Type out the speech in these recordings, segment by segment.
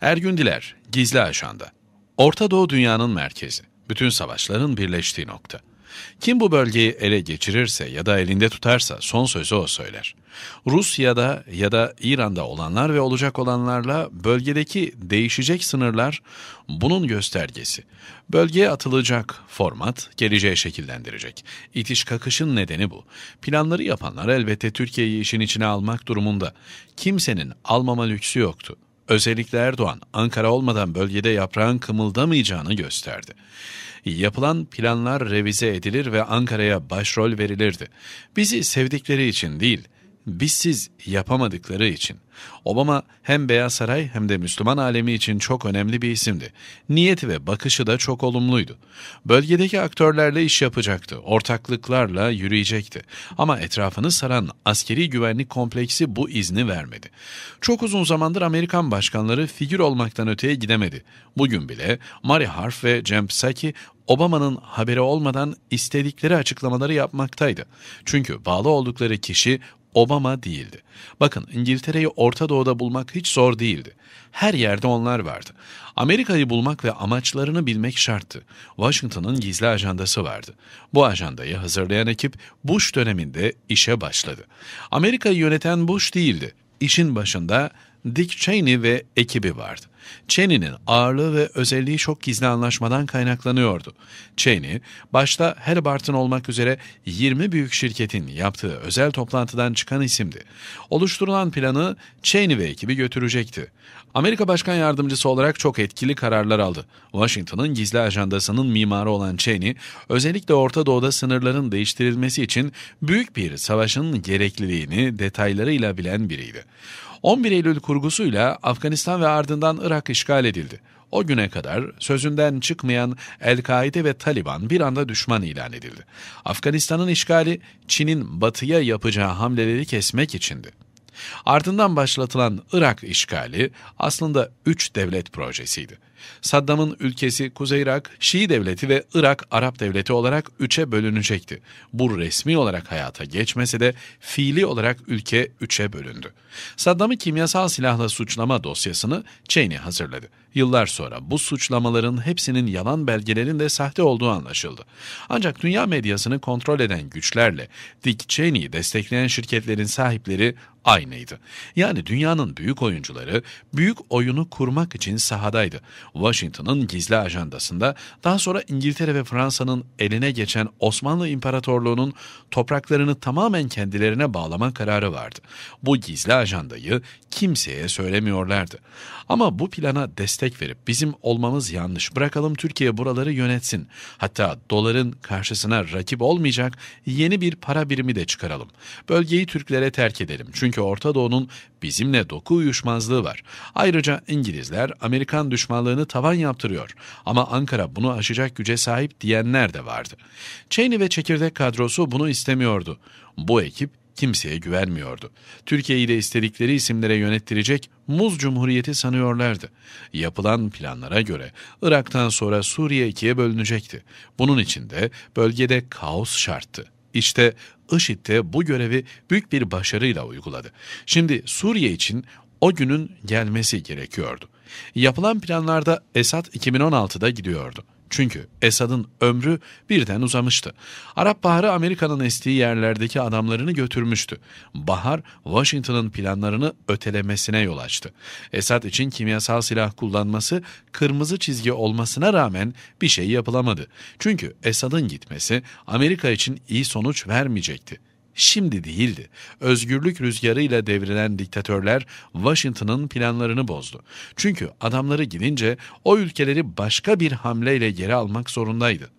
Ergün Diler, Gizli aşanda, Orta Doğu dünyanın merkezi, bütün savaşların birleştiği nokta. Kim bu bölgeyi ele geçirirse ya da elinde tutarsa son sözü o söyler. Rusya'da ya da İran'da olanlar ve olacak olanlarla bölgedeki değişecek sınırlar bunun göstergesi. Bölgeye atılacak format geleceği şekillendirecek. İtiş kakışın nedeni bu. Planları yapanlar elbette Türkiye'yi işin içine almak durumunda. Kimsenin almama lüksü yoktu. Özellikle Erdoğan, Ankara olmadan bölgede yaprağın kımıldamayacağını gösterdi. Yapılan planlar revize edilir ve Ankara'ya başrol verilirdi. Bizi sevdikleri için değil, bizsiz yapamadıkları için. Obama hem Beyaz Saray hem de Müslüman alemi için çok önemli bir isimdi. Niyeti ve bakışı da çok olumluydu. Bölgedeki aktörlerle iş yapacaktı, ortaklıklarla yürüyecekti. Ama etrafını saran askeri güvenlik kompleksi bu izni vermedi. Çok uzun zamandır Amerikan başkanları figür olmaktan öteye gidemedi. Bugün bile Mary Harf ve Cem Psaki Obama'nın haberi olmadan istedikleri açıklamaları yapmaktaydı. Çünkü bağlı oldukları kişi Obama değildi. Bakın İngiltere'yi Orta Doğu'da bulmak hiç zor değildi. Her yerde onlar vardı. Amerika'yı bulmak ve amaçlarını bilmek şarttı. Washington'ın gizli ajandası vardı. Bu ajandayı hazırlayan ekip Bush döneminde işe başladı. Amerika'yı yöneten Bush değildi. İşin başında Dick Cheney ve ekibi vardı. Cheney'nin ağırlığı ve özelliği çok gizli anlaşmadan kaynaklanıyordu. Cheney, başta Herbart'ın olmak üzere 20 büyük şirketin yaptığı özel toplantıdan çıkan isimdi. Oluşturulan planı Cheney ve ekibi götürecekti. Amerika Başkan Yardımcısı olarak çok etkili kararlar aldı. Washington'ın gizli ajandasının mimarı olan Cheney, özellikle Orta Doğu'da sınırların değiştirilmesi için büyük bir savaşın gerekliliğini detaylarıyla bilen biriydi. 11 Eylül kurgusuyla Afganistan ve ardından Irak işgal edildi. O güne kadar sözünden çıkmayan El-Kaide ve Taliban bir anda düşman ilan edildi. Afganistan'ın işgali Çin'in batıya yapacağı hamleleri kesmek içindi. Ardından başlatılan Irak işgali aslında üç devlet projesiydi. Saddam'ın ülkesi Kuzey Irak, Şii devleti ve Irak Arap devleti olarak üçe bölünecekti. Bu resmi olarak hayata geçmese de fiili olarak ülke üçe bölündü. Saddam'ı kimyasal silahla suçlama dosyasını Cheney hazırladı. Yıllar sonra bu suçlamaların hepsinin yalan belgelerin de sahte olduğu anlaşıldı. Ancak dünya medyasını kontrol eden güçlerle Dick Cheney'i destekleyen şirketlerin sahipleri aynıydı. Yani dünyanın büyük oyuncuları büyük oyunu kurmak için sahadaydı. Washington'ın gizli ajandasında daha sonra İngiltere ve Fransa'nın eline geçen Osmanlı İmparatorluğu'nun topraklarını tamamen kendilerine bağlama kararı vardı. Bu gizli ajandayı kimseye söylemiyorlardı. Ama bu plana destek verip bizim olmamız yanlış bırakalım Türkiye buraları yönetsin. Hatta doların karşısına rakip olmayacak yeni bir para birimi de çıkaralım. Bölgeyi Türklere terk edelim. Çünkü Orta Doğu'nun bizimle doku uyuşmazlığı var. Ayrıca İngilizler Amerikan düşmanlığını oranı tavan yaptırıyor. Ama Ankara bunu aşacak güce sahip diyenler de vardı. Çeyni ve çekirdek kadrosu bunu istemiyordu. Bu ekip kimseye güvenmiyordu. Türkiye'yi de istedikleri isimlere yönettirecek Muz Cumhuriyeti sanıyorlardı. Yapılan planlara göre Irak'tan sonra Suriye ikiye bölünecekti. Bunun için de bölgede kaos şarttı. İşte IŞİD de bu görevi büyük bir başarıyla uyguladı. Şimdi Suriye için o günün gelmesi gerekiyordu. Yapılan planlarda Esad 2016'da gidiyordu. Çünkü Esad'ın ömrü birden uzamıştı. Arap Baharı Amerika'nın estiği yerlerdeki adamlarını götürmüştü. Bahar, Washington'ın planlarını ötelemesine yol açtı. Esad için kimyasal silah kullanması kırmızı çizgi olmasına rağmen bir şey yapılamadı. Çünkü Esad'ın gitmesi Amerika için iyi sonuç vermeyecekti şimdi değildi. Özgürlük rüzgarıyla devrilen diktatörler Washington'ın planlarını bozdu. Çünkü adamları gidince o ülkeleri başka bir hamleyle geri almak zorundaydı.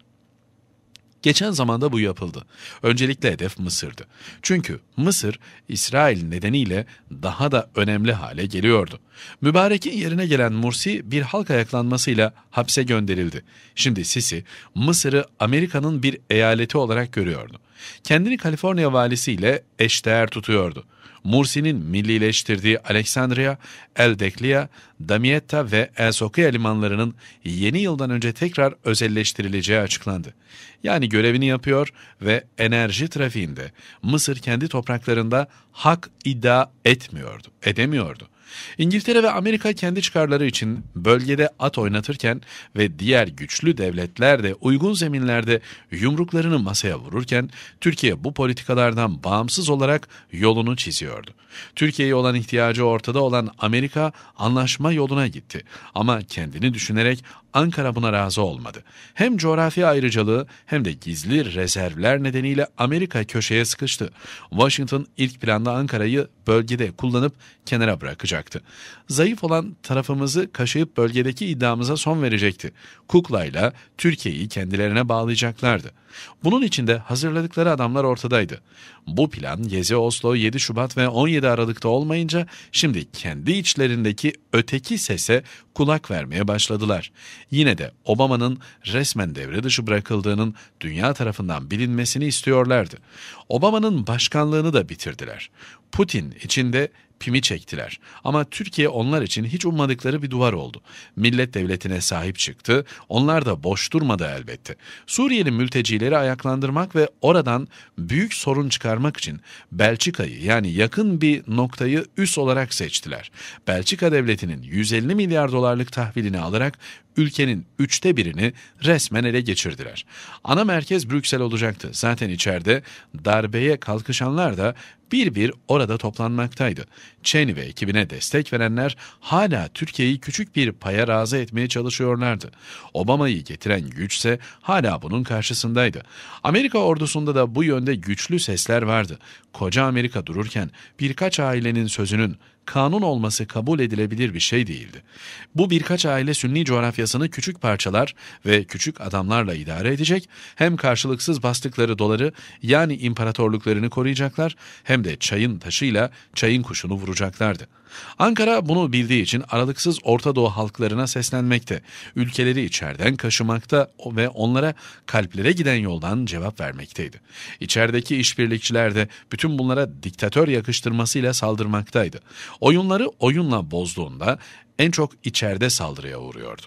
Geçen zamanda bu yapıldı. Öncelikle hedef Mısır'dı. Çünkü Mısır, İsrail nedeniyle daha da önemli hale geliyordu. Mübarek'in yerine gelen Mursi bir halk ayaklanmasıyla hapse gönderildi. Şimdi Sisi, Mısır'ı Amerika'nın bir eyaleti olarak görüyordu. Kendini Kaliforniya valisiyle eşdeğer tutuyordu. Mursi'nin millileştirdiği Aleksandria, Eldeklia, Damietta ve El Sokuya limanlarının yeni yıldan önce tekrar özelleştirileceği açıklandı. Yani görevini yapıyor ve enerji trafiğinde Mısır kendi topraklarında hak iddia etmiyordu, edemiyordu. İngiltere ve Amerika kendi çıkarları için bölgede at oynatırken ve diğer güçlü devletler de uygun zeminlerde yumruklarını masaya vururken Türkiye bu politikalardan bağımsız olarak yolunu çiziyordu. Türkiye'ye olan ihtiyacı ortada olan Amerika anlaşma yoluna gitti ama kendini düşünerek Ankara buna razı olmadı. Hem coğrafi ayrıcalığı hem de gizli rezervler nedeniyle Amerika köşeye sıkıştı. Washington ilk plan heyecanla Ankara'yı bölgede kullanıp kenara bırakacaktı. Zayıf olan tarafımızı kaşıyıp bölgedeki iddiamıza son verecekti. Kuklayla Türkiye'yi kendilerine bağlayacaklardı. Bunun için de hazırladıkları adamlar ortadaydı. Bu plan Gezi Oslo 7 Şubat ve 17 Aralık'ta olmayınca şimdi kendi içlerindeki öteki sese kulak vermeye başladılar. Yine de Obama'nın resmen devre dışı bırakıldığının dünya tarafından bilinmesini istiyorlardı. Obama'nın başkanlığını da bitirdiler. Putin içinde pimi çektiler. Ama Türkiye onlar için hiç ummadıkları bir duvar oldu. Millet devletine sahip çıktı, onlar da boş durmadı elbette. Suriyeli mültecileri ayaklandırmak ve oradan büyük sorun çıkarmak için Belçika'yı yani yakın bir noktayı üs olarak seçtiler. Belçika devletinin 150 milyar dolarlık tahvilini alarak ülkenin üçte birini resmen ele geçirdiler. Ana merkez Brüksel olacaktı. Zaten içeride darbeye kalkışanlar da bir bir orada toplanmaktaydı. Cheney ve ekibine destek verenler hala Türkiye'yi küçük bir paya razı etmeye çalışıyorlardı. Obama'yı getiren güçse hala bunun karşısındaydı. Amerika ordusunda da bu yönde güçlü sesler vardı. Koca Amerika dururken birkaç ailenin sözünün kanun olması kabul edilebilir bir şey değildi. Bu birkaç aile Sünni coğrafyasını küçük parçalar ve küçük adamlarla idare edecek, hem karşılıksız bastıkları doları yani imparatorluklarını koruyacaklar hem de çayın taşıyla çayın kuşunu vuracaklardı. Ankara bunu bildiği için aralıksız Orta Doğu halklarına seslenmekte, ülkeleri içeriden kaşımakta ve onlara kalplere giden yoldan cevap vermekteydi. İçerideki işbirlikçiler de bütün bunlara diktatör yakıştırmasıyla saldırmaktaydı. Oyunları oyunla bozduğunda en çok içeride saldırıya uğruyordu.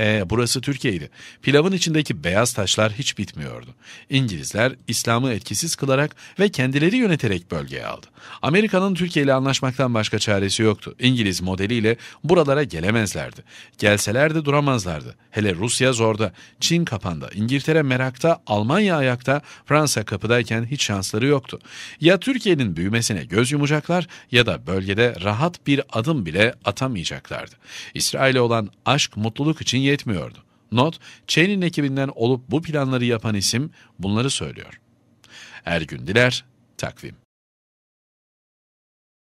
E burası Türkiye'ydi. Pilavın içindeki beyaz taşlar hiç bitmiyordu. İngilizler İslam'ı etkisiz kılarak ve kendileri yöneterek bölgeye aldı. Amerika'nın Türkiye ile anlaşmaktan başka çaresi yoktu. İngiliz modeliyle buralara gelemezlerdi. Gelselerdi duramazlardı. Hele Rusya zorda, Çin kapanda, İngiltere merakta, Almanya ayakta, Fransa kapıdayken hiç şansları yoktu. Ya Türkiye'nin büyümesine göz yumacaklar ya da bölgede rahat bir adım bile atamayacaklardı. İsrail'e olan aşk mutluluk için yetmiyordu. Not, Cheney'in ekibinden olup bu planları yapan isim bunları söylüyor. Ergün Diler, Takvim